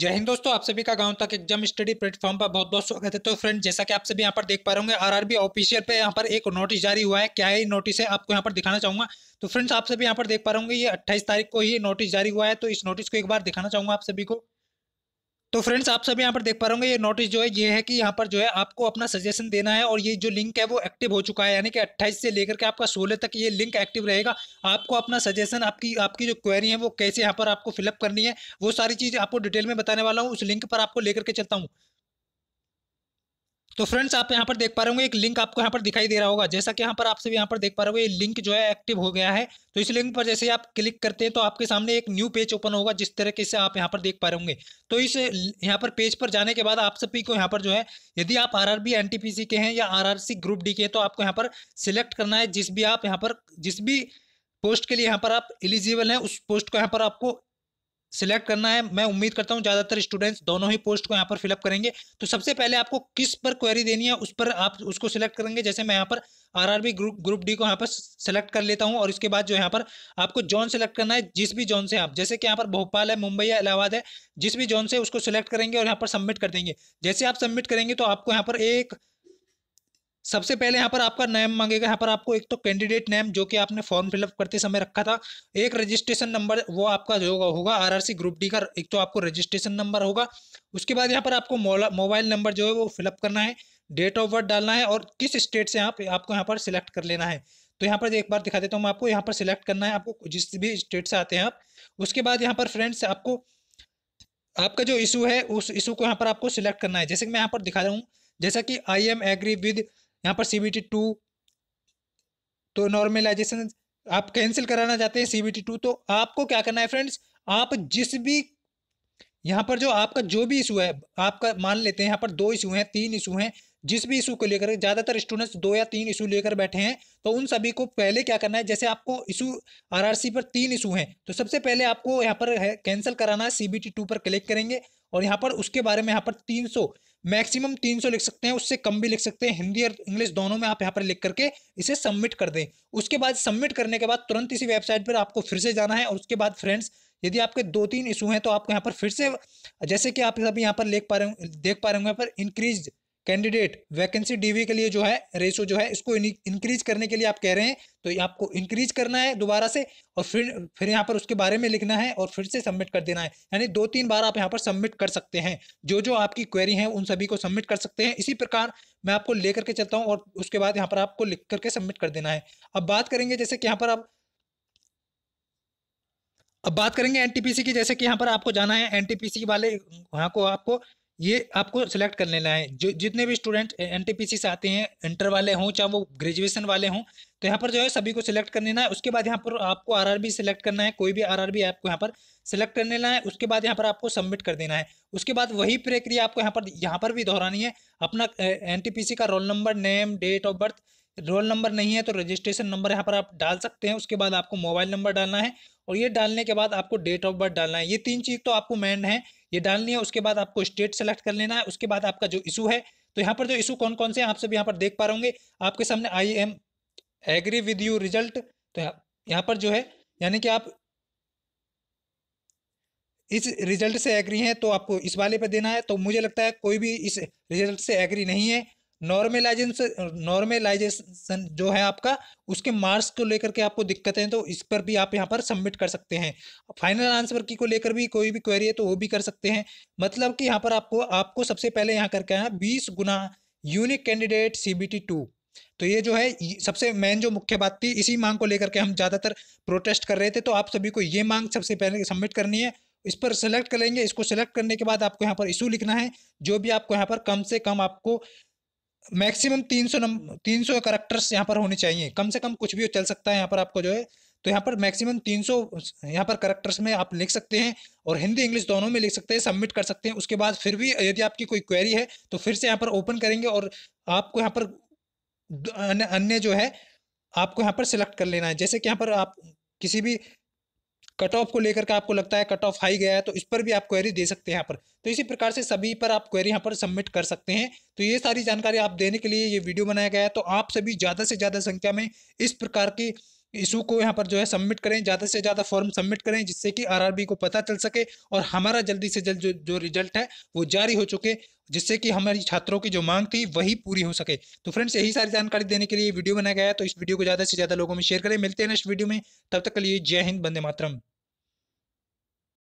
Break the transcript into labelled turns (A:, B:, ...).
A: जय हिंद दोस्तों आप सभी का गांव तक एग्जाम स्टडी प्लेटफॉर्म पर बहुत बहुत स्वागत है तो फ्रेंड जैसा कि आप सभी यहाँ पर देख पा रहे होंगे आरआरबी ऑफिशियल पे यहां पर एक नोटिस जारी हुआ है क्या है नोटिस है आपको यहाँ पर दिखाना चाहूंगा तो फ्रेंड्स आप सभी यहाँ पर देख पा रहे होंगे ये अट्ठाईस तारीख को ही नोटिस जारी हुआ है तो इस नोटिस को एक बार दिखाना चाहूंगा आप सभी को तो फ्रेंड्स आप सब यहाँ पर देख पा रहे होंगे ये नोटिस जो है ये है कि यहाँ पर जो है आपको अपना सजेशन देना है और ये जो लिंक है वो एक्टिव हो चुका है यानी कि 28 से लेकर के आपका 16 तक ये लिंक एक्टिव रहेगा आपको अपना सजेशन आपकी आपकी जो क्वेरी है वो कैसे यहाँ पर आपको फिलअप करनी है वो सारी चीज़ आपको डिटेल में बताने वाला हूँ उस लिंक पर आपको लेकर के चलता हूँ तो फ्रेंड्स आप यहाँ पर देख पा रहे होंगे एक लिंक आपको यहाँ पर दिखाई दे रहा होगा जैसा कि यहाँ पर आप सभी यहाँ पर देख पा रहे होंगे ये लिंक जो है एक्टिव हो गया है तो इस लिंक पर जैसे आप क्लिक करते हैं तो आपके सामने एक न्यू पेज ओपन होगा जिस तरीके से आप यहाँ पर देख पा रहे होंगे तो इस यहाँ पर पेज पर जाने के बाद आप सभी को यहाँ पर जो है यदि आप आर आर के हैं या आर ग्रुप डी के हैं तो आपको यहाँ पर सिलेक्ट करना है जिस भी आप यहाँ पर जिस भी पोस्ट के लिए यहाँ पर आप एलिजिबल हैं उस पोस्ट को यहाँ पर आपको सिलेक्ट करना है मैं उम्मीद करता हूँ ज़्यादातर स्टूडेंट्स दोनों ही पोस्ट को यहाँ पर फिलअप करेंगे तो सबसे पहले आपको किस पर क्वेरी देनी है उस पर आप उसको सिलेक्ट करेंगे जैसे मैं यहाँ पर आरआरबी ग्रुप ग्रुप डी को यहाँ पर सिलेक्ट कर लेता हूँ और इसके बाद जो यहाँ पर आपको जोन सेलेक्ट करना है जिस भी जोन से आप जैसे कि यहाँ पर भोपाल है मुंबई है इलाहाबाद है जिस भी जोन से उसको सिलेक्ट करेंगे और यहाँ पर सबमिट कर देंगे जैसे आप सबमिट करेंगे तो आपको यहाँ पर एक सबसे पहले यहाँ पर आपका नेम मांगेगा यहाँ पर आपको एक तो कैंडिडेट नेम जो कि आपने फॉर्म फिलअप करते समय रखा था एक रजिस्ट्रेशन नंबर वो आपका जो होगा आरआरसी ग्रुप डी का एक तो आपको रजिस्ट्रेशन नंबर होगा उसके बाद यहाँ पर आपको मोबाइल नंबर जो है वो फिलअप करना है डेट ऑफ बर्थ डालना है और किस स्टेट से आप आपको यहाँ पर सिलेक्ट कर लेना है तो यहाँ पर एक बार दिखा देता हूँ आपको यहाँ पर सिलेक्ट करना है आपको जिस भी स्टेट से आते हैं आप उसके बाद यहाँ पर फ्रेंड्स आपको आपका जो इशू है उस इशू को यहाँ पर आपको सिलेक्ट करना है जैसे कि मैं यहाँ पर दिखा रहा हूँ जैसा कि आई एम एग्री विद यहाँ पर सी बी टी टू तो नॉर्मलाइजेशन आप कैंसिल कराना चाहते हैं सी बी टी टू तो आपको क्या करना है फ्रेंड्स आप जिस भी यहाँ पर जो आपका जो भी इशू है आपका मान लेते हैं यहाँ पर दो इशू हैं तीन इशू हैं जिस भी इशू को लेकर ज़्यादातर स्टूडेंट्स दो या तीन इशू लेकर बैठे हैं तो उन सभी को पहले क्या करना है जैसे आपको इशू आरआरसी पर तीन इशू हैं तो सबसे पहले आपको यहाँ पर कैंसिल कराना है सी बी टी टू पर क्लिक करेंगे और यहाँ पर उसके बारे में यहाँ पर तीन सौ मैक्सिमम 300 लिख सकते हैं उससे कम भी लिख सकते हैं हिंदी और इंग्लिश दोनों में आप यहाँ पर लिख करके इसे सबमिट कर दें उसके बाद सबमिट करने के बाद तुरंत इसी वेबसाइट पर आपको फिर से जाना है और उसके बाद फ्रेंड्स यदि आपके दो तीन इशू हैं तो आपको यहाँ पर फिर से जैसे कि आप अभी यहाँ पर देख पा रहे देख पा रहे होंगे यहाँ पर इंक्रीज कैंडिडेट वैकेंसी डीवी के लिए जो है रेशो जो है इसको इंक्रीज करने के लिए आप कह रहे हैं तो आपको इंक्रीज करना है दोबारा से और फिर फिर यहाँ पर उसके बारे में लिखना है और फिर से सबमिट कर देना है यानी दो तीन बार आप यहाँ पर सबमिट कर सकते हैं जो जो आपकी क्वेरी है उन सभी को सबमिट कर सकते हैं इसी प्रकार मैं आपको लेकर के चलता हूँ और उसके बाद यहाँ पर आपको लिख करके सबमिट कर देना है अब बात करेंगे जैसे कि यहाँ पर आप अब बात करेंगे एनटीपीसी की जैसे कि यहाँ पर आपको जाना है एनटीपीसी वाले यहाँ को आपको ये आपको सिलेक्ट कर लेना है जो जितने भी स्टूडेंट एन से आते हैं इंटर वाले हों चाहे वो ग्रेजुएशन वाले हों तो यहाँ पर जो है सभी को सिलेक्ट कर लेना है उसके बाद यहाँ पर आपको आरआरबी सिलेक्ट करना है कोई भी आरआरबी बी आपको यहाँ पर सिलेक्ट कर लेना है उसके बाद यहाँ पर आपको सबमिट कर देना है उसके बाद वही प्रक्रिया आपको यहाँ पर यहाँ पर भी दोहरानी है अपना एन का roll number name date of birth roll number नहीं है तो रजिस्ट्रेशन नंबर यहाँ पर आप डाल सकते हैं उसके बाद आपको मोबाइल नंबर डालना है और ये डालने के बाद आपको डेट ऑफ बर्थ डालना है ये तीन चीज़ तो आपको मैंड है ये डालनी है उसके बाद आपको स्टेट सेलेक्ट कर लेना है उसके बाद आपका जो इशू है तो यहाँ पर जो इशू कौन कौन से हैं आप सब यहाँ पर देख पा रहे आपके सामने I am agree with you result तो यहाँ पर जो है यानी कि आप इस रिजल्ट से एग्री हैं तो आपको इस वाले पर देना है तो मुझे लगता है कोई भी इस रिजल्ट से एग्री नहीं है नॉर्मेलाइजेशन नॉर्मेलाइजेशन जो है आपका उसके मार्क्स को लेकर के आपको दिक्कतें तो इस पर भी आप यहाँ पर सबमिट कर सकते हैं फाइनल आंसर की को लेकर भी कोई भी क्वेरी है तो वो भी कर सकते हैं मतलब कि यहाँ पर आपको आपको सबसे पहले यहाँ करके आना बीस गुना unique candidate C B T two तो ये जो है सबसे मेन जो मुख्य बात थी इसी मांग को लेकर के हम ज़्यादातर प्रोटेस्ट कर रहे थे तो आप सभी को ये मांग सबसे पहले सबमिट करनी है इस पर सेलेक्ट करेंगे इसको सेलेक्ट करने के बाद आपको यहाँ पर इशू लिखना है जो भी आपको यहाँ पर कम से कम आपको मैक्सिमम तीन सौ तीन सौ करेक्टर्स यहाँ पर होने चाहिए कम से कम कुछ भी चल सकता है यहाँ पर आपको जो है तो यहाँ पर मैक्सिमम तीन सौ यहाँ पर करेक्टर्स में आप लिख सकते हैं और हिंदी इंग्लिश दोनों में लिख सकते हैं सबमिट कर सकते हैं उसके बाद फिर भी यदि आपकी कोई क्वेरी है तो फिर से यहाँ पर ओपन करेंगे और आपको यहाँ पर अन्य जो है आपको यहाँ पर सिलेक्ट कर लेना है जैसे कि यहाँ पर आप किसी भी कट ऑफ को लेकर के आपको लगता है कट ऑफ हाई गया है तो इस पर भी आप क्वेरी दे सकते हैं यहाँ पर तो इसी प्रकार से सभी पर आप क्वेरी यहाँ पर सबमिट कर सकते हैं तो ये सारी जानकारी आप देने के लिए ये वीडियो बनाया गया है तो आप सभी ज़्यादा से ज़्यादा संख्या में इस प्रकार की इशू को यहाँ पर जो है सबमिट करें ज़्यादा से ज़्यादा फॉर्म सबमिट करें जिससे कि आरआरबी को पता चल सके और हमारा जल्दी से जल्द जो जो रिजल्ट है वो जारी हो चुके जिससे कि हमारी छात्रों की जो मांग थी वही पूरी हो सके तो फ्रेंड्स यही सारी जानकारी देने के लिए वीडियो बनाया गया है तो इस वीडियो को ज़्यादा से ज़्यादा लोगों में शेयर करें मिलते हैं नेक्स्ट वीडियो में तब तक के लिए जय हिंद बंदे मातरम